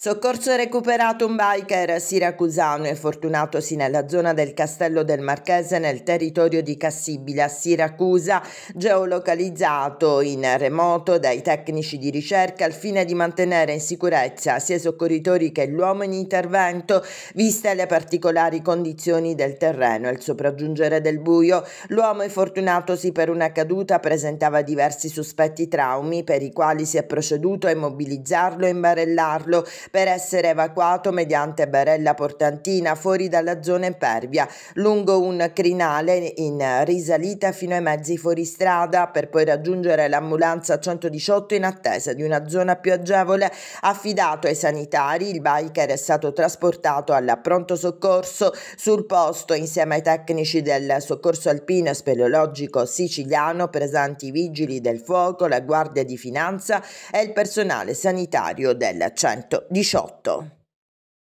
Soccorso recuperato un biker siracusano e fortunatosi nella zona del Castello del Marchese nel territorio di Cassibile a Siracusa, geolocalizzato in remoto dai tecnici di ricerca al fine di mantenere in sicurezza sia i soccorritori che l'uomo in intervento, viste le particolari condizioni del terreno e il sopraggiungere del buio. L'uomo è fortunatosi per una caduta presentava diversi sospetti traumi per i quali si è proceduto a immobilizzarlo e imbarellarlo per essere evacuato mediante Barella Portantina fuori dalla zona impervia, lungo un crinale in risalita fino ai mezzi fuoristrada per poi raggiungere l'ambulanza 118 in attesa di una zona più agevole. Affidato ai sanitari, il biker è stato trasportato al pronto soccorso sul posto insieme ai tecnici del soccorso alpino e speleologico siciliano presenti i vigili del fuoco, la guardia di finanza e il personale sanitario del 118 18.